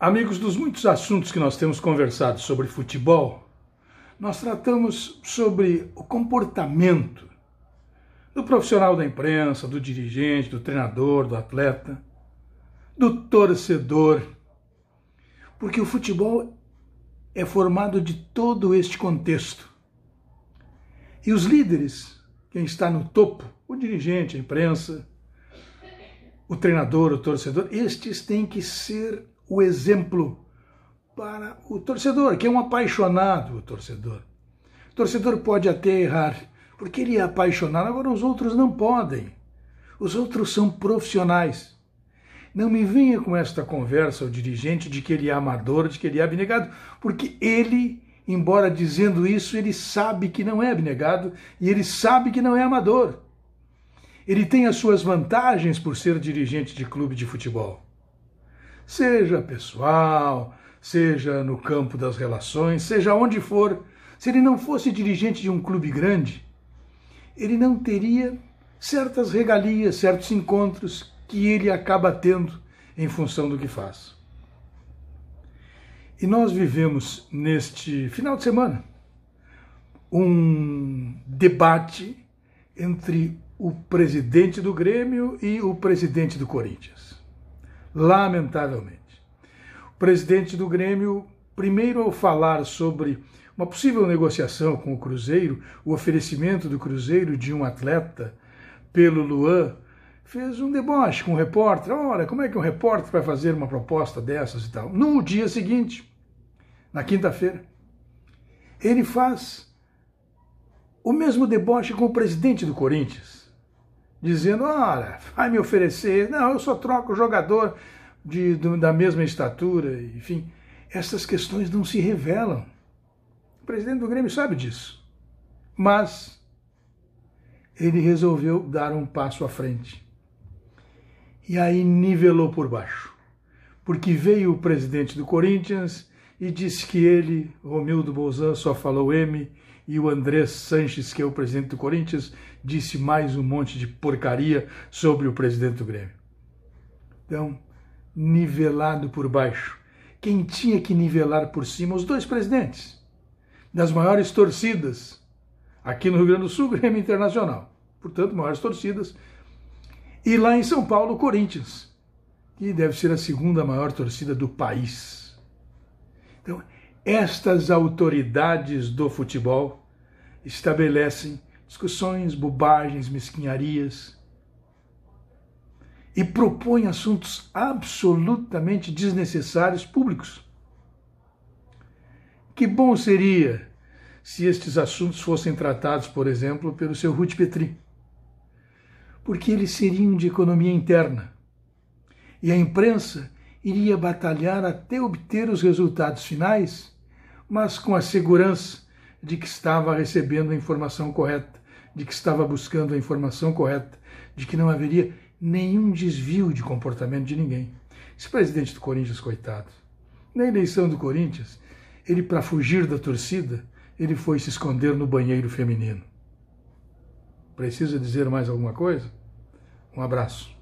Amigos, dos muitos assuntos que nós temos conversado sobre futebol, nós tratamos sobre o comportamento do profissional da imprensa, do dirigente, do treinador, do atleta, do torcedor. Porque o futebol é formado de todo este contexto. E os líderes, quem está no topo, o dirigente, a imprensa, o treinador, o torcedor, estes têm que ser o exemplo para o torcedor, que é um apaixonado torcedor. O torcedor pode até errar, porque ele é apaixonado, agora os outros não podem. Os outros são profissionais. Não me venha com esta conversa o dirigente de que ele é amador, de que ele é abnegado, porque ele, embora dizendo isso, ele sabe que não é abnegado e ele sabe que não é amador. Ele tem as suas vantagens por ser dirigente de clube de futebol seja pessoal, seja no campo das relações, seja onde for, se ele não fosse dirigente de um clube grande, ele não teria certas regalias, certos encontros que ele acaba tendo em função do que faz. E nós vivemos neste final de semana um debate entre o presidente do Grêmio e o presidente do Corinthians lamentavelmente. O presidente do Grêmio, primeiro ao falar sobre uma possível negociação com o Cruzeiro, o oferecimento do Cruzeiro de um atleta pelo Luan, fez um deboche com o repórter. Olha, como é que um repórter vai fazer uma proposta dessas e tal? No dia seguinte, na quinta-feira, ele faz o mesmo deboche com o presidente do Corinthians dizendo: olha, vai me oferecer, não, eu só troco jogador de, de, da mesma estatura, enfim. Essas questões não se revelam. O presidente do Grêmio sabe disso. Mas ele resolveu dar um passo à frente. E aí nivelou por baixo. Porque veio o presidente do Corinthians e disse que ele, Romildo Bolzan, só falou M e o André Sanches, que é o presidente do Corinthians, disse mais um monte de porcaria sobre o presidente do Grêmio. Então, nivelado por baixo. Quem tinha que nivelar por cima? Os dois presidentes das maiores torcidas aqui no Rio Grande do Sul, Grêmio Internacional. Portanto, maiores torcidas. E lá em São Paulo, Corinthians, que deve ser a segunda maior torcida do país. Então, estas autoridades do futebol estabelecem discussões, bobagens, mesquinharias e propõem assuntos absolutamente desnecessários públicos. Que bom seria se estes assuntos fossem tratados, por exemplo, pelo seu Ruth Petri, porque eles seriam de economia interna e a imprensa iria batalhar até obter os resultados finais, mas com a segurança de que estava recebendo a informação correta, de que estava buscando a informação correta, de que não haveria nenhum desvio de comportamento de ninguém. Esse presidente do Corinthians, coitado. Na eleição do Corinthians, ele, para fugir da torcida, ele foi se esconder no banheiro feminino. Precisa dizer mais alguma coisa? Um abraço.